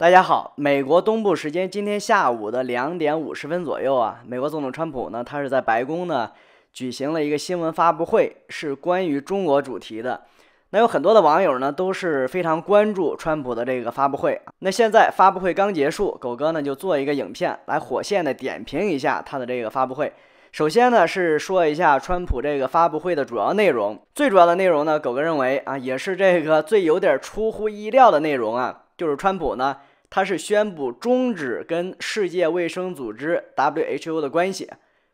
大家好，美国东部时间今天下午的两点五十分左右啊，美国总统川普呢，他是在白宫呢举行了一个新闻发布会，是关于中国主题的。那有很多的网友呢都是非常关注川普的这个发布会。那现在发布会刚结束，狗哥呢就做一个影片来火线的点评一下他的这个发布会。首先呢是说一下川普这个发布会的主要内容，最主要的内容呢，狗哥认为啊，也是这个最有点出乎意料的内容啊，就是川普呢。他是宣布终止跟世界卫生组织 WHO 的关系。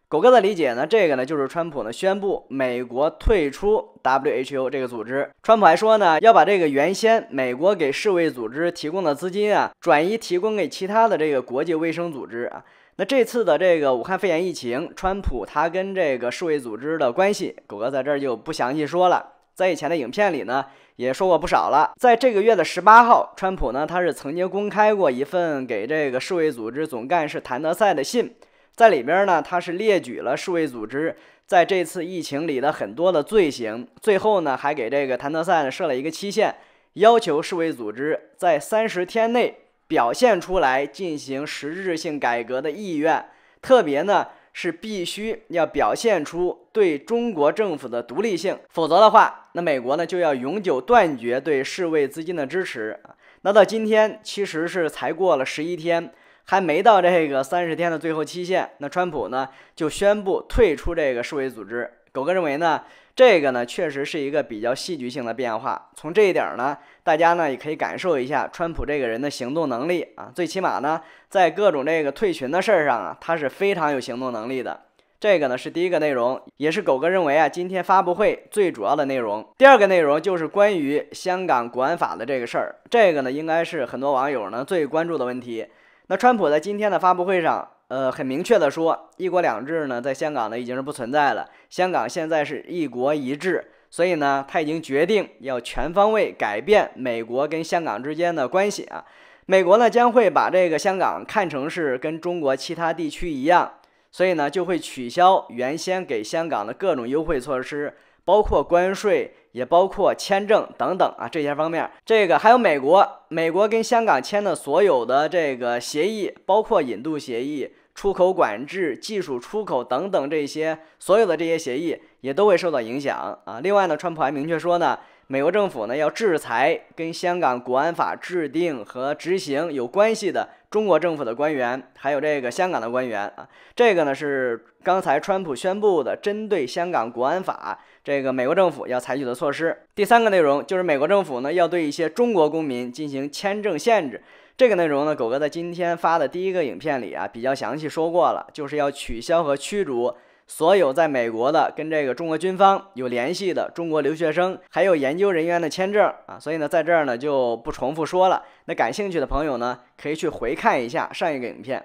狗哥的理解呢，这个呢就是川普呢宣布美国退出 WHO 这个组织。川普还说呢要把这个原先美国给世卫组织提供的资金啊转移提供给其他的这个国际卫生组织啊。那这次的这个武汉肺炎疫情，川普他跟这个世卫组织的关系，狗哥在这儿就不详细说了。在以前的影片里呢，也说过不少了。在这个月的十八号，川普呢，他是曾经公开过一份给这个世卫组织总干事谭德赛的信，在里边呢，他是列举了世卫组织在这次疫情里的很多的罪行，最后呢，还给这个谭德赛设了一个期限，要求世卫组织在三十天内表现出来进行实质性改革的意愿，特别呢。是必须要表现出对中国政府的独立性，否则的话，那美国呢就要永久断绝对世卫资金的支持那到今天，其实是才过了十一天。还没到这个三十天的最后期限，那川普呢就宣布退出这个世卫组织。狗哥认为呢，这个呢确实是一个比较戏剧性的变化。从这一点呢，大家呢也可以感受一下川普这个人的行动能力啊。最起码呢，在各种这个退群的事儿上啊，他是非常有行动能力的。这个呢是第一个内容，也是狗哥认为啊，今天发布会最主要的内容。第二个内容就是关于香港国安法的这个事儿，这个呢应该是很多网友呢最关注的问题。那川普在今天的发布会上，呃，很明确的说，一国两制呢，在香港呢已经是不存在了。香港现在是一国一制，所以呢，他已经决定要全方位改变美国跟香港之间的关系啊。美国呢将会把这个香港看成是跟中国其他地区一样，所以呢就会取消原先给香港的各种优惠措施。包括关税，也包括签证等等啊，这些方面，这个还有美国，美国跟香港签的所有的这个协议，包括引渡协议、出口管制、技术出口等等这些，所有的这些协议也都会受到影响啊。另外呢，川普还明确说呢。美国政府呢要制裁跟香港国安法制定和执行有关系的中国政府的官员，还有这个香港的官员啊，这个呢是刚才川普宣布的针对香港国安法这个美国政府要采取的措施。第三个内容就是美国政府呢要对一些中国公民进行签证限制，这个内容呢狗哥在今天发的第一个影片里啊比较详细说过了，就是要取消和驱逐。所有在美国的跟这个中国军方有联系的中国留学生，还有研究人员的签证啊，所以呢，在这儿呢就不重复说了。那感兴趣的朋友呢，可以去回看一下上一个影片。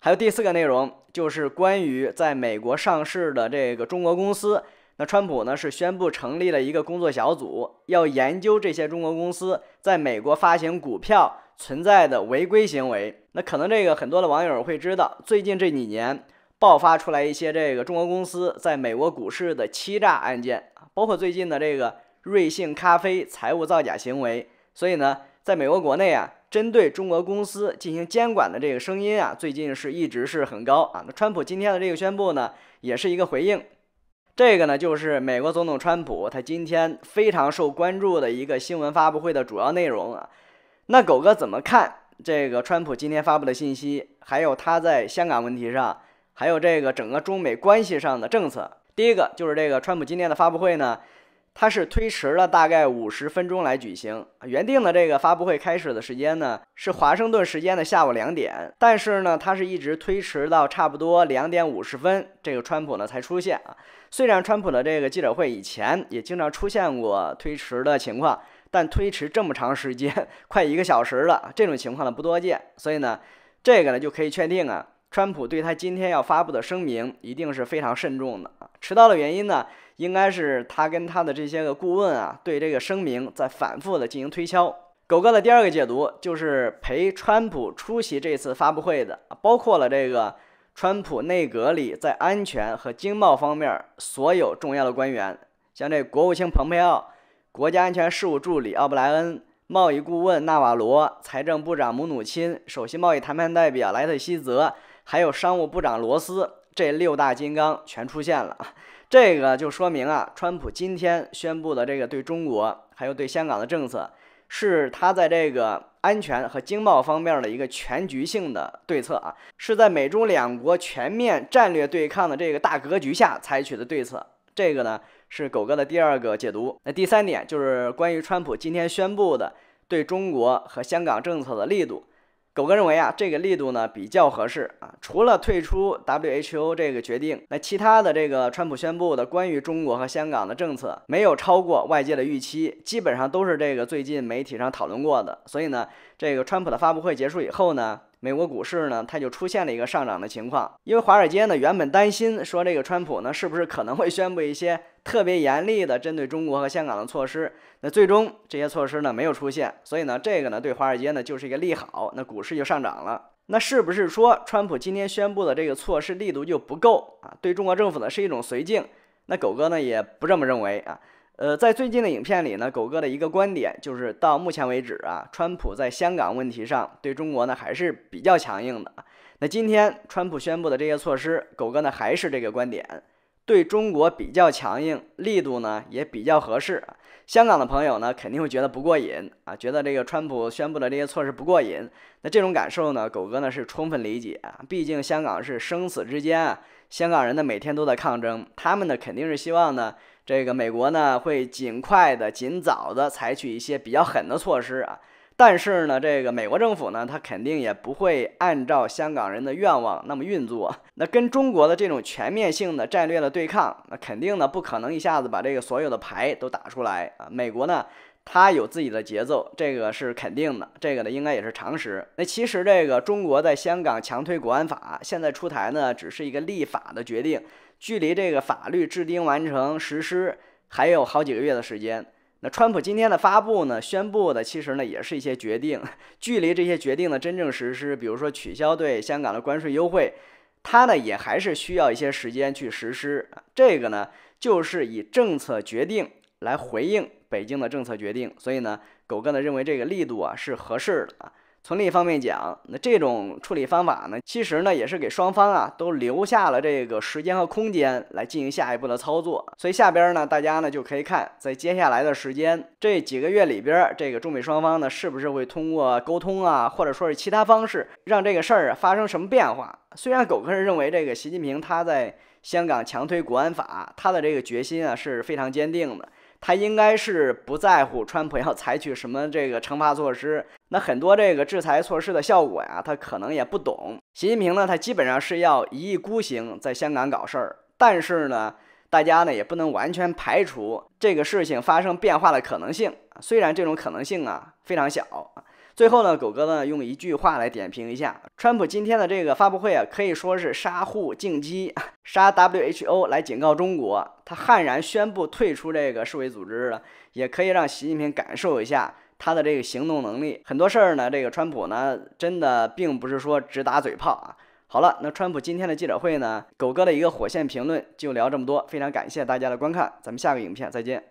还有第四个内容，就是关于在美国上市的这个中国公司。那川普呢是宣布成立了一个工作小组，要研究这些中国公司在美国发行股票存在的违规行为。那可能这个很多的网友会知道，最近这几年。爆发出来一些这个中国公司在美国股市的欺诈案件，包括最近的这个瑞幸咖啡财务造假行为。所以呢，在美国国内啊，针对中国公司进行监管的这个声音啊，最近是一直是很高啊。那川普今天的这个宣布呢，也是一个回应。这个呢，就是美国总统川普他今天非常受关注的一个新闻发布会的主要内容啊。那狗哥怎么看这个川普今天发布的信息，还有他在香港问题上？还有这个整个中美关系上的政策，第一个就是这个川普今天的发布会呢，它是推迟了大概五十分钟来举行。原定的这个发布会开始的时间呢是华盛顿时间的下午两点，但是呢，它是一直推迟到差不多两点五十分，这个川普呢才出现啊。虽然川普的这个记者会以前也经常出现过推迟的情况，但推迟这么长时间，快一个小时了，这种情况呢不多见。所以呢，这个呢就可以确定啊。川普对他今天要发布的声明一定是非常慎重的迟到的原因呢，应该是他跟他的这些个顾问啊，对这个声明在反复的进行推敲。狗哥的第二个解读就是陪川普出席这次发布会的，包括了这个川普内阁里在安全和经贸方面所有重要的官员，像这国务卿蓬佩奥、国家安全事务助理奥布莱恩、贸易顾问纳瓦罗、财政部长姆努钦、首席贸易谈判代表莱特希泽。还有商务部长罗斯，这六大金刚全出现了，这个就说明啊，川普今天宣布的这个对中国还有对香港的政策，是他在这个安全和经贸方面的一个全局性的对策啊，是在美中两国全面战略对抗的这个大格局下采取的对策。这个呢是狗哥的第二个解读。那第三点就是关于川普今天宣布的对中国和香港政策的力度。狗哥认为啊，这个力度呢比较合适啊。除了退出 WHO 这个决定，那其他的这个川普宣布的关于中国和香港的政策，没有超过外界的预期，基本上都是这个最近媒体上讨论过的。所以呢，这个川普的发布会结束以后呢。美国股市呢，它就出现了一个上涨的情况，因为华尔街呢原本担心说这个川普呢是不是可能会宣布一些特别严厉的针对中国和香港的措施，那最终这些措施呢没有出现，所以呢这个呢对华尔街呢就是一个利好，那股市就上涨了。那是不是说川普今天宣布的这个措施力度就不够啊？对中国政府呢是一种绥靖？那狗哥呢也不这么认为啊。呃，在最近的影片里呢，狗哥的一个观点就是，到目前为止啊，川普在香港问题上对中国呢还是比较强硬的。那今天川普宣布的这些措施，狗哥呢还是这个观点，对中国比较强硬，力度呢也比较合适。香港的朋友呢肯定会觉得不过瘾啊，觉得这个川普宣布的这些措施不过瘾。那这种感受呢，狗哥呢是充分理解，啊，毕竟香港是生死之间，啊，香港人呢每天都在抗争，他们呢肯定是希望呢。这个美国呢会尽快的、尽早的采取一些比较狠的措施啊，但是呢，这个美国政府呢，他肯定也不会按照香港人的愿望那么运作。那跟中国的这种全面性的战略的对抗，那肯定呢不可能一下子把这个所有的牌都打出来啊。美国呢，它有自己的节奏，这个是肯定的，这个呢应该也是常识。那其实这个中国在香港强推国安法，现在出台呢只是一个立法的决定。距离这个法律制定完成实施还有好几个月的时间。那川普今天的发布呢，宣布的其实呢也是一些决定。距离这些决定的真正实施，比如说取消对香港的关税优惠，它呢也还是需要一些时间去实施。这个呢就是以政策决定来回应北京的政策决定，所以呢狗哥呢认为这个力度啊是合适的啊。从另一方面讲，那这种处理方法呢，其实呢也是给双方啊都留下了这个时间和空间来进行下一步的操作。所以下边呢，大家呢就可以看，在接下来的时间这几个月里边，这个中美双方呢是不是会通过沟通啊，或者说是其他方式，让这个事儿啊发生什么变化？虽然狗哥认为，这个习近平他在香港强推国安法，他的这个决心啊是非常坚定的。他应该是不在乎川普要采取什么这个惩罚措施，那很多这个制裁措施的效果呀，他可能也不懂。习近平呢，他基本上是要一意孤行，在香港搞事儿。但是呢，大家呢也不能完全排除这个事情发生变化的可能性，虽然这种可能性啊非常小。最后呢，狗哥呢用一句话来点评一下，川普今天的这个发布会啊，可以说是杀户竞击，杀 WHO 来警告中国，他悍然宣布退出这个世卫组织了，也可以让习近平感受一下他的这个行动能力。很多事儿呢，这个川普呢，真的并不是说只打嘴炮啊。好了，那川普今天的记者会呢，狗哥的一个火线评论就聊这么多，非常感谢大家的观看，咱们下个影片再见。